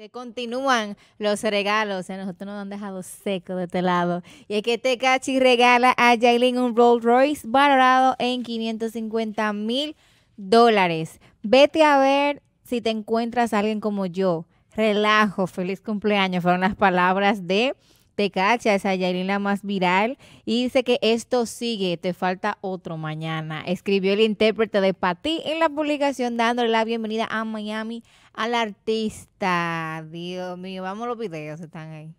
Que continúan los regalos. A eh, nosotros nos han dejado seco de este lado. Y es que Tecachi regala a Jailin un Rolls Royce valorado en 550 mil dólares. Vete a ver si te encuentras alguien como yo. Relajo, feliz cumpleaños. Fueron las palabras de de cacha, esa la más viral. Y dice que esto sigue, te falta otro mañana. Escribió el intérprete de Pati en la publicación dándole la bienvenida a Miami al artista. Dios mío, vamos los videos, están ahí.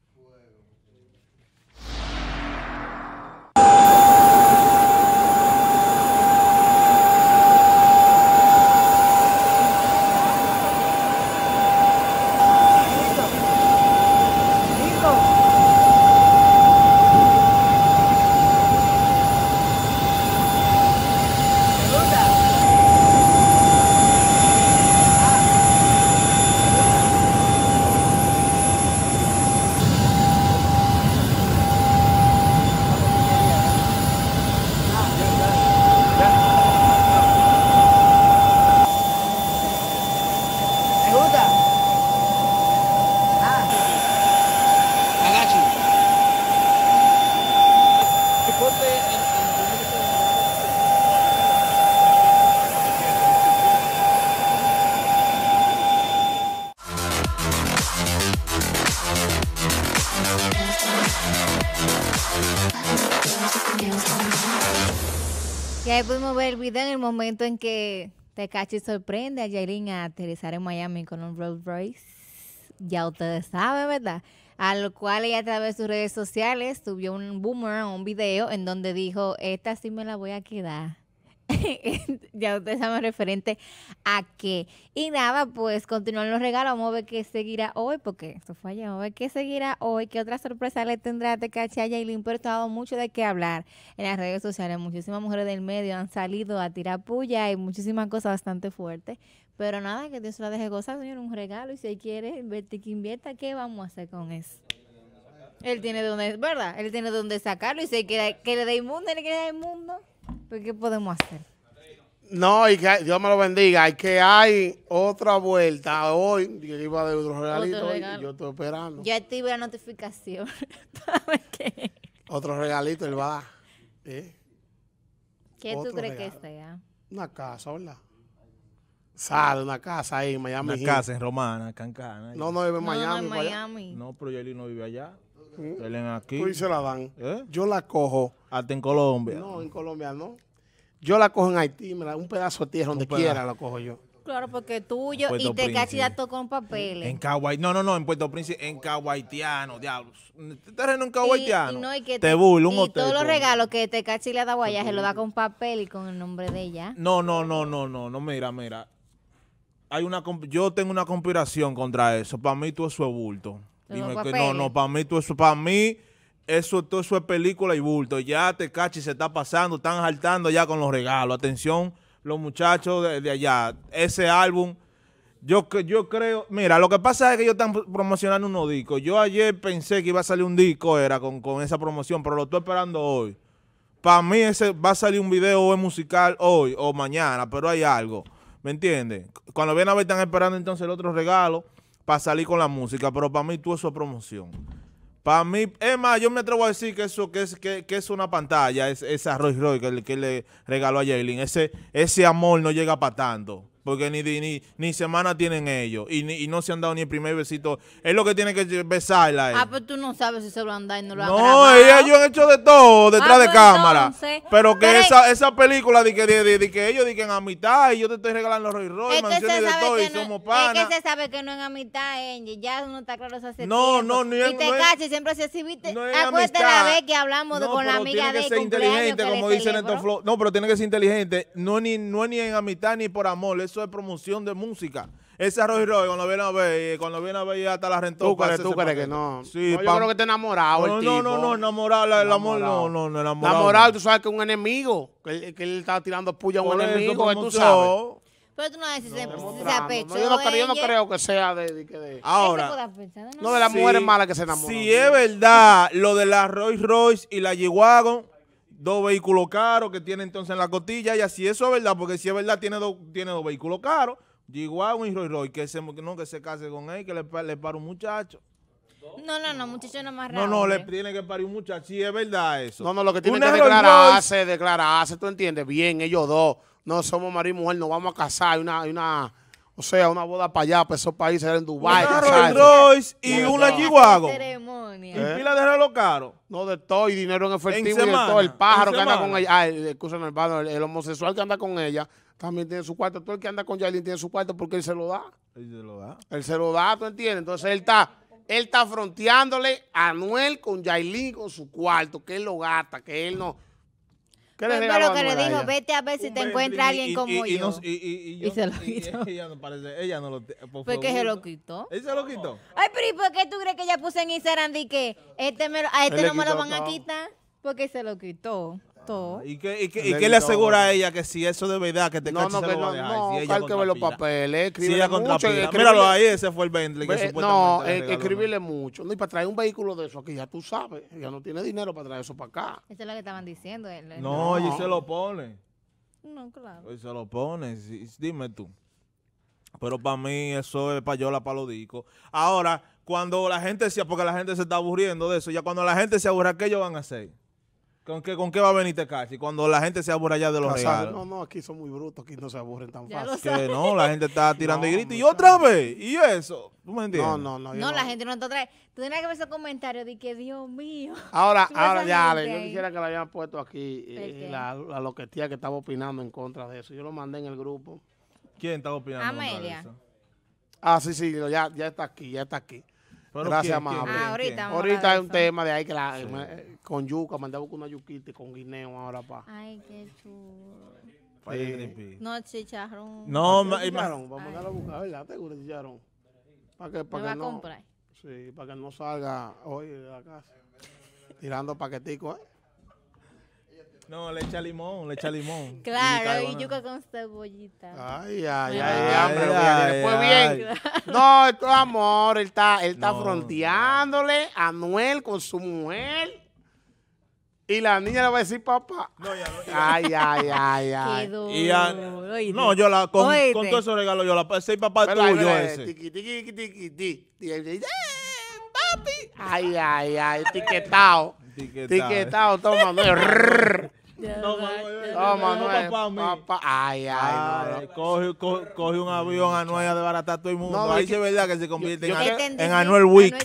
En el momento en que Tecachi sorprende a Jailin a aterrizar en Miami con un Rolls Royce. Ya ustedes saben, ¿verdad? Al cual ella a través de sus redes sociales subió un boomerang, un video en donde dijo, esta sí me la voy a quedar. ya ustedes saben referente a qué. Y nada, pues continúan los regalos. Vamos a ver qué seguirá hoy, porque esto fue allá. Vamos a ver qué seguirá hoy, qué otra sorpresa le tendrá a Tecachaya y le Ha dado mucho de qué hablar en las redes sociales. Muchísimas mujeres del medio han salido a tirar puya y muchísimas cosas bastante fuertes. Pero nada, que Dios la deje gozar, señor, un regalo. Y si quiere invertir, que invierta, ¿qué vamos a hacer con eso? Él tiene donde, ¿verdad? Él tiene donde sacarlo y si quiere que le dé inmundo, le queda inmundo. Pero pues, ¿qué podemos hacer? No, y que Dios me lo bendiga. Y que hay otra vuelta hoy. Yo iba de otro regalito y yo estoy esperando. Yo estuve la notificación. qué? Otro regalito él va ¿Qué tú crees que sea? Una casa, ¿verdad? Sale una casa ahí en Miami. Una casa en Romana, Cancana. No, no vive en Miami. No, pero Yeli no vive allá. ¿Eh? aquí. Pues ¿Eh? Yo la cojo. Hasta en Colombia. No, en Colombia no. Yo la cojo en Haití, me la, un pedazo de tierra, donde quiera la cojo yo. Claro, porque tuyo y te todo con papeles papel. En Kawaii, no, no, no, en Puerto Príncipe, en Kawaitiano, diablos. ¿Este terreno en No, te, burlo, y Todos los regalos que te casi da Guaya se lo da con papel y con el nombre de ella. No, no, no, no, no, no, mira, mira. Hay una, yo tengo una conspiración contra eso. Para mí tú eso es bulto no, no, para mí, todo eso, para mí, eso, todo eso es película y bulto. Ya te cachi se está pasando, están saltando ya con los regalos. Atención, los muchachos de, allá. Ese álbum, yo, yo creo, mira, lo que pasa es que ellos están promocionando unos discos. Yo ayer pensé que iba a salir un disco, era con, esa promoción, pero lo estoy esperando hoy. Para mí ese va a salir un video musical hoy o mañana, pero hay algo. ¿Me entiendes? Cuando vienen a ver, están esperando entonces el otro regalo para salir con la música, pero para mí todo eso es promoción. Para mí, es más, yo me atrevo a decir que eso que es, que, es una pantalla, es, esa Roy Roy que, le regaló a Jalen. Ese, ese amor no llega para tanto porque ni, ni, ni semana tienen ellos y, ni, y no se han dado ni el primer besito. Es lo que tiene que besarla. Ah, pero pues tú no sabes si se lo han dado y no lo han No, ellos han hecho de todo detrás ah, de pues cámara. pero que esa, esa película de que, de, que ellos digan a mitad y yo te estoy regalando Roy Roy, es que y somos panas. Es que se sabe que no es a mitad, ya no está claro eso hace No, no, ni Y te no siempre se exhibiste. No Acuérdate la vez que hablamos con la amiga de Tiene que No, pero tiene que ser inteligente. No, ni, no es ni en a ni por amor, eso promoción de música. Ese Roy Roy, cuando viene a ver, eh, cuando viene a ver hasta la rentó. Tú crees, tú crees que no. Sí, yo creo que está enamorado no, el no, tipo. No, no, no, enamorado, el amor, no, no, no, enamorado. Enamorado, tú sabes que es un enemigo, que él, que está tirando puya a un enemigo, que tú sabes. Pero tú no sabes si se, apechó. yo, no creo, yo no creo que sea de... de, de. Ahora, no, de las mujeres malas que se enamoran. Si es verdad lo de la Roy Royce y la g dos vehículos caros que tiene entonces en la cotilla y así eso es verdad, porque si es verdad tiene dos, tiene dos vehículos caros, llegó y Roy Roy, que se, no, que se case con él, que le, le para un muchacho. No, no, no, muchacho no más No, no, le eh. tiene que parir un muchacho, sí, es verdad eso. No, no, lo que tiene que declararse, declararse, tú entiendes, bien, ellos dos, no somos marido y mujer, nos vamos a casar, hay una, o sea, una boda para allá, para esos países, en Dubái. Una y una Yiguago ¿Eh? ¿Y pila de reloj caro? No, de todo, y dinero en efectivo, y de todo. El pájaro que anda con ella, el, el, el, homosexual que anda con ella también tiene su cuarto. Todo el que anda con Yailin tiene su cuarto porque él se lo da. Él se lo da. Él se lo da, ¿tú entiendes? Entonces él está... Él está fronteándole a Noel con Yailin con su cuarto, que él lo gasta, que él no... Pero que le dijo, vete a ver si te encuentra alguien como yo. Y se lo quitó. Ella no parece, ella no lo... ¿Por qué se lo quitó? ¿Ella se lo quitó. Ay, pero ¿y por qué tú crees que ella puse en Instagram de que este me a este no me lo van a quitar? Porque se lo quitó. ¿Y qué, le asegura a ella que si eso de verdad que te no, no, que no, no, si que ve los papeles, si ella mucho. Míralo ahí, ese fue el Bentley que pues, eh, No, eh, escribirle mucho. No, y para traer un vehículo de eso aquí, ya tú sabes, ya no tiene dinero para traer eso para acá. Eso es lo que estaban diciendo. no, y se lo pone. No, claro. Y se lo pone, dime tú. Pero para mí eso es payola palodico. Ahora, cuando la gente se, porque la gente se está aburriendo de eso, ya cuando la gente se aburra, ¿qué ellos van a hacer? ¿Con qué, va a venir este casi Cuando la gente se aburra ya de los regalos. No, no, aquí son muy brutos, aquí no se aburren tan fácil. no, la gente está tirando y grita. ¿Y otra vez? ¿Y eso? ¿Tú me entiendes? No, no, no. No, la gente no otra vez. Tú tienes que ver esos comentarios de que, Dios mío. Ahora, ahora ya, Ale, yo quisiera que la hayan puesto aquí eh, la, loquetía que estaba opinando en contra de eso. Yo lo mandé en el grupo. ¿Quién estaba opinando? Amelia. Ah, sí, sí, ya, ya está aquí, ya está aquí. Gracias, amable. Ah, ahorita, ahorita hay un tema de ahí que la, eh, con yuca, a buscar una yuquita con guineo ahora, pa. Ay, qué chulo. No, chicharrón. No, chicharrón. Vamos Ay. a buscar, ¿verdad? Te gusta chicharrón. ¿Para que, para que no, Sí, para que no salga hoy de la casa. Tirando paquetico, ¿eh? No, le echa limón, le echa limón. Claro, y, yuca con cebollita. Ay, ay, ay, ay, hambre, Pues bien, no, esto es amor. Él está, él fronteándole a Noel con su mujer. Y la niña le va a decir papá. No, Ay, ay, ay, ay. Y no, yo la, con, con todo ese regalo, yo la ese papá tuyo ese. Tiqui, tiqui, tiqui, tiqui. Papi. Ay, ay, ay, etiquetado. Etiquetado, eh. tiquetao toma. No, Manuel. Papá, Ay, ay. Coge, coge, un avión, a Anuel, a desbaratar todo el mundo. Ahí es verdad que se convierte en, Anuel Week.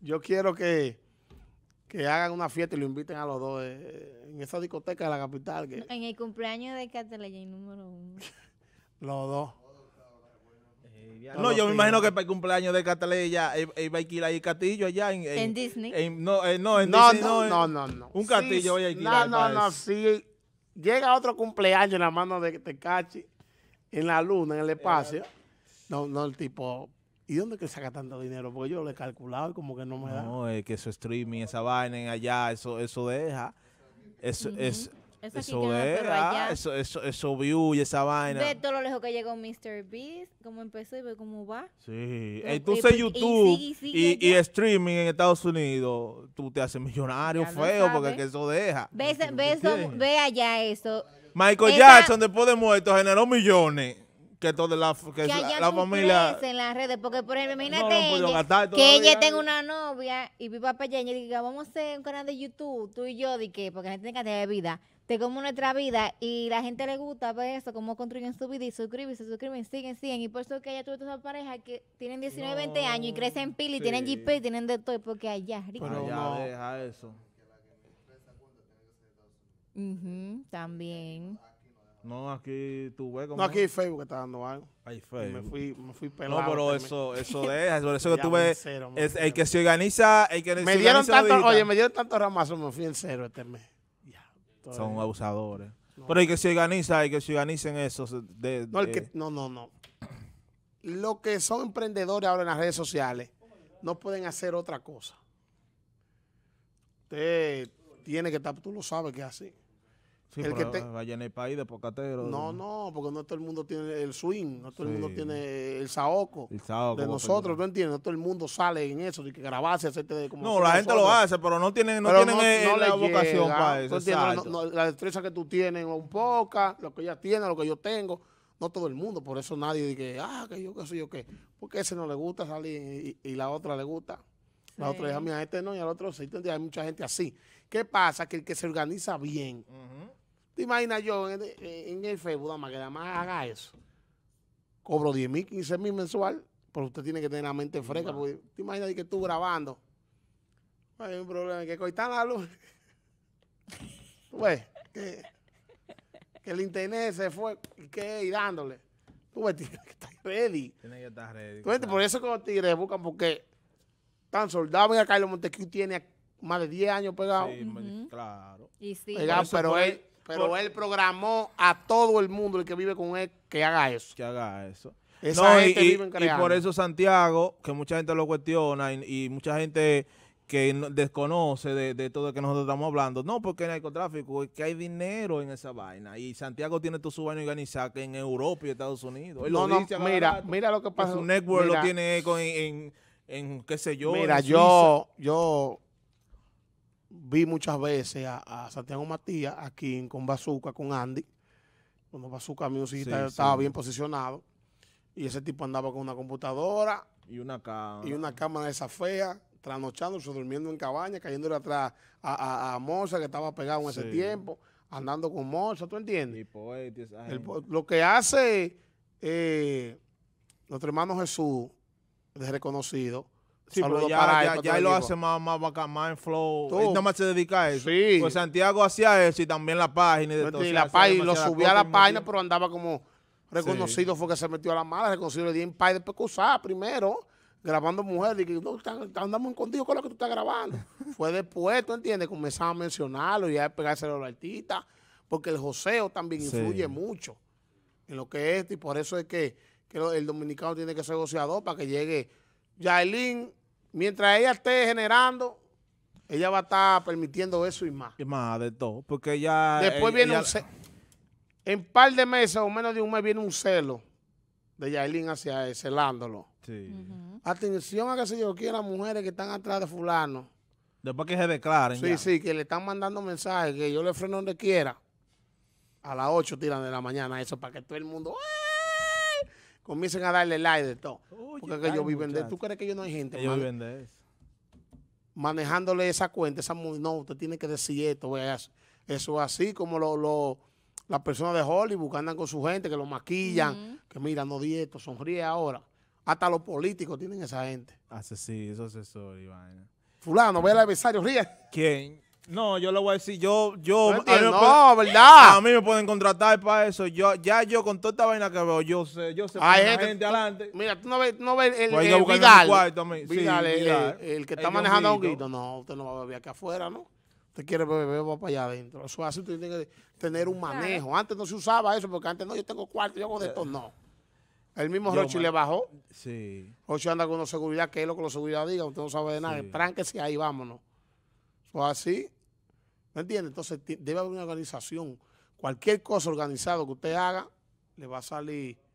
Yo quiero que que hagan una fiesta y lo inviten a los dos eh, en esa discoteca de la capital. Que... En el cumpleaños de Catalina número uno. los dos. No, yo me imagino que para el cumpleaños de Catalina y iba a alquilar ahí castillo allá en, Disney. no, eh, no, en no, Disney, no, no, no, no, Un castillo No, no, no, sí. Llega otro cumpleaños en la mano de Tecachi, en la luna, en el espacio. Eh, no, no, el tipo ¿Y dónde que saca tanto dinero? Porque yo lo he calculado y como que no me da. No, es que eso streaming, esa vaina en allá, eso, eso deja. Eso, es, eso, era, eso eso, eso, view y esa vaina. Ve todo lo lejos que llegó Mr. Beast, cómo empezó y ve cómo va. Sí, entonces eh, pues, YouTube y, y, streaming en Estados Unidos, tú te haces millonario feo porque que eso deja. Ve, ve, ve allá eso. Michael Jackson, después de muerto, generó millones que toda la, que que la, familia. en las redes, porque por ejemplo, imagínate que ella tenga una novia y viva para allá y diga, vamos a hacer un canal de YouTube, tú y yo, de que, porque la gente tiene que tener vida, te como nuestra vida y la gente le gusta ver eso, cómo construyen su vida y suscriben, se suscriben, siguen, siguen. Y por eso que haya tuvo todas pareja parejas que tienen 19, 20 años y crecen pila y tienen GP y tienen de todo, porque allá, Pero deja eso. también. No, aquí tú ves como... No, aquí Facebook está dando algo. Ahí Facebook. Me fui, me fui pelado. No, pero eso, eso es, por eso que tuve el que se organiza, el que me dieron tanto, Oye, me dieron tanto ramazo, me fui en cero este mes. Son abusadores. Pero el que se organiza, el que se en eso. no, el no, no, no. Los que son emprendedores ahora en las redes sociales no pueden hacer otra cosa. Usted tiene que estar, tú lo sabes que es así el que vaya en el país de pocatero. No, no, porque no todo el mundo tiene el swing, no todo el mundo tiene el saoco. de nosotros, no entiendes? No todo el mundo sale en eso, de que grabarse, hacerte de como. No, la gente lo hace, pero no tienen, no tienen la vocación para eso. la destreza que tú tienes, un poca, lo que ella tiene, lo que yo tengo. No todo el mundo, por eso nadie dice, ah, que yo qué soy yo qué. Porque ese no le gusta salir y, la otra le gusta. La otra dice, a este no, y al otro sí. Entonces, hay mucha gente así. ¿Qué pasa? Que el que se organiza bien. ¿Te imaginas yo en el, Facebook, que nada más haga eso? Cobro 10 mil, 15 mil mensual, pero usted tiene que tener la mente fresca, porque te imaginas que tú grabando. Hay un problema, que coitan la luz. pues, que, que, el internet se fue, que y dándole. Tú ves, que estar ready. Tiene que estar ready. ¿Tú ves? Por eso que los tigres buscan, porque están soldados, mira, Carlos Montesquieu tiene más de 10 años pegado. Sí, claro. Y sí. pero él pero él programó a todo el mundo, el que vive con él, que haga eso. Que haga eso. Esa no, y, vive y, por eso Santiago, que mucha gente lo cuestiona y, mucha gente que desconoce de, todo lo que nosotros estamos hablando. No, porque hay narcotráfico es que hay dinero en esa vaina. Y Santiago tiene todo su vaina ganiza que en Europa y Estados Unidos. mira, mira lo que pasa. Su network lo tiene en, en, qué sé yo. Mira, yo, yo vi muchas veces a, Santiago Matías aquí con Bazooka, con Andy, cuando Bazooka mi estaba bien posicionado. Y ese tipo andaba con una computadora. Y una cámara. Y una cámara esa fea, trasnochándose, durmiendo en cabaña, cayéndole atrás a, a, que estaba pegado en ese tiempo, andando con Moza, ¿tú entiendes? lo que hace eh, nuestro hermano Jesús, reconocido, ya, lo hace más, más bacán, más en flow. Él nada más se dedica a eso. Sí. Pues Santiago hacía eso y también la página y de todo. la página, lo subía a la página, pero andaba como reconocido, porque fue que se metió a la mala, reconocido, le di en pay de usaba primero, grabando mujeres, y que no, andamos contigo con lo que tú estás grabando. fue después, ¿tú entiendes? Comenzaron a mencionarlo y a pegárselo a los artistas, porque el joseo también influye mucho en lo que es, esto. y por eso es que, el dominicano tiene que ser goceador para que llegue Yailin mientras ella esté generando, ella va a estar permitiendo eso y más. Y más de todo, porque ella... Después eh, viene un... En par de meses o menos de un mes viene un celo de Yailin hacia él, celándolo. Sí. Atención a que se yo quiera las mujeres que están atrás de fulano. Después que se declaren. Sí, sí, que le están mandando mensajes, que yo le freno donde quiera. A las 8 tiran de la mañana eso para que todo el mundo comiencen a darle like de todo. porque ellos viven de de ¿Tú crees que ellos no hay gente? Ellos viven de eso. Manejándole esa cuenta, esa no, usted tiene que decir esto, eso, eso así como las personas de Hollywood que andan con su gente, que lo maquillan, que miran, no di esto, sonríe ahora. Hasta los políticos tienen esa gente. Así sí, eso es eso, Iván. Fulano, ve al adversario, ríe. ¿Quién? No, yo le voy a decir, yo, yo, no, verdad. A mí me pueden contratar para eso. Yo, ya yo con toda esta vaina que veo, yo sé, yo sé. Hay gente, adelante. Mira, tú no ves, no ves el, el cuarto, Vidal, sí, el, que está manejando a guito, No, usted no va a beber aquí afuera, ¿no? Usted quiere beber, va para allá adentro. Eso hace usted tiene que tener un manejo. Antes no se usaba eso, porque antes no, yo tengo cuarto, yo hago de esto, eh, no. El mismo Rochi le bajó. Sí. Rochi anda con una seguridad, que es lo que la seguridad diga, usted no sabe de nada. Tránquese ahí, vámonos. O así. ¿Me entiende? Entonces debe haber una organización. Cualquier cosa organizada que usted haga, le va a salir